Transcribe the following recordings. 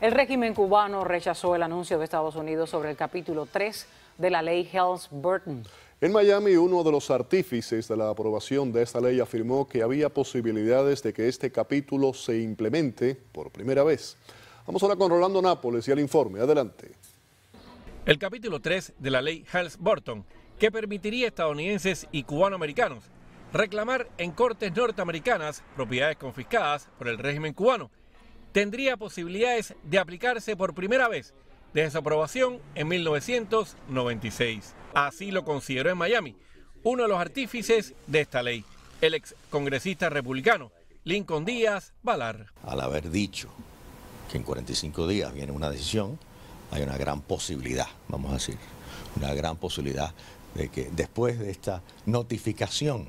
El régimen cubano rechazó el anuncio de Estados Unidos sobre el capítulo 3 de la ley Hells burton En Miami, uno de los artífices de la aprobación de esta ley afirmó que había posibilidades de que este capítulo se implemente por primera vez. Vamos ahora con Rolando Nápoles y el informe. Adelante. El capítulo 3 de la ley Hells burton que permitiría a estadounidenses y cubanoamericanos reclamar en cortes norteamericanas propiedades confiscadas por el régimen cubano tendría posibilidades de aplicarse por primera vez desde su aprobación en 1996. Así lo consideró en Miami uno de los artífices de esta ley, el ex congresista republicano Lincoln Díaz Balar. Al haber dicho que en 45 días viene una decisión, hay una gran posibilidad, vamos a decir, una gran posibilidad de que después de esta notificación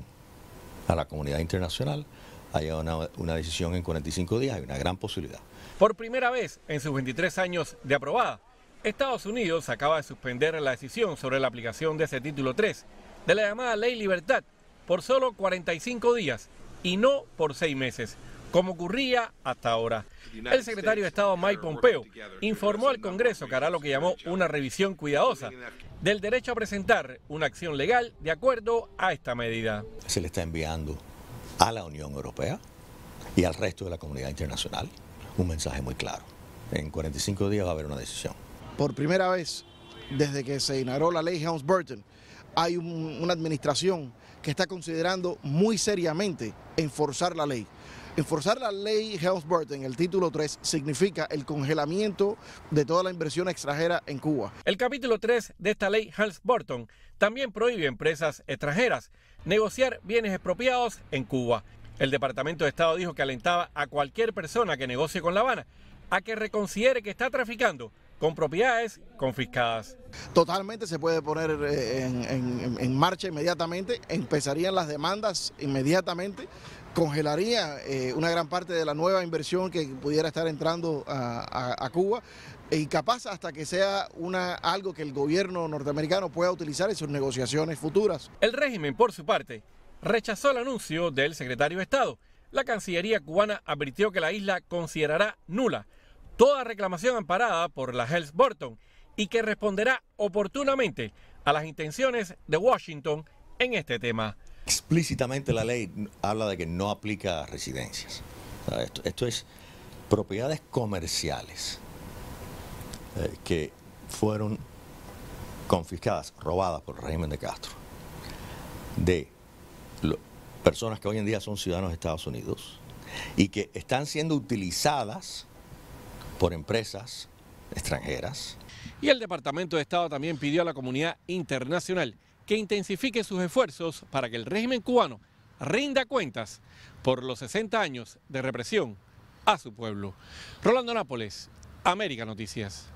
a la comunidad internacional, ha una, una decisión en 45 días, hay una gran posibilidad. Por primera vez en sus 23 años de aprobada, Estados Unidos acaba de suspender la decisión sobre la aplicación de ese título 3 de la llamada Ley Libertad por solo 45 días y no por seis meses, como ocurría hasta ahora. El secretario de Estado Mike Pompeo informó al Congreso que hará lo que llamó una revisión cuidadosa del derecho a presentar una acción legal de acuerdo a esta medida. Se le está enviando a la Unión Europea y al resto de la comunidad internacional un mensaje muy claro. En 45 días va a haber una decisión. Por primera vez desde que se inauguró la ley Helms-Burton, hay una administración que está considerando muy seriamente enforzar la ley. Enforzar la ley Helms-Burton, el título 3, significa el congelamiento de toda la inversión extranjera en Cuba. El capítulo 3 de esta ley Helms-Burton también prohíbe empresas extranjeras negociar bienes expropiados en Cuba. El Departamento de Estado dijo que alentaba a cualquier persona que negocie con La Habana a que reconsidere que está traficando con propiedades confiscadas. Totalmente se puede poner eh, en, en marcha inmediatamente, empezarían las demandas inmediatamente congelaría eh, una gran parte de la nueva inversión que pudiera estar entrando a, Cuba y capaz hasta que sea una, algo que el gobierno norteamericano pueda utilizar en sus negociaciones futuras. El régimen, por su parte, rechazó el anuncio del secretario de Estado. La Cancillería cubana advirtió que la isla considerará nula toda reclamación amparada por la Health Burton y que responderá oportunamente a las intenciones de Washington en este tema explícitamente la ley habla de que no aplica a residencias. esto, es propiedades comerciales eh, que fueron confiscadas, robadas por el régimen de Castro, de personas que hoy en día son ciudadanos de Estados Unidos y que están siendo utilizadas por empresas extranjeras. Y el Departamento de Estado también pidió a la comunidad internacional que intensifique sus esfuerzos para que el régimen cubano rinda cuentas por los 60 años de represión a su pueblo. Rolando Nápoles, América Noticias.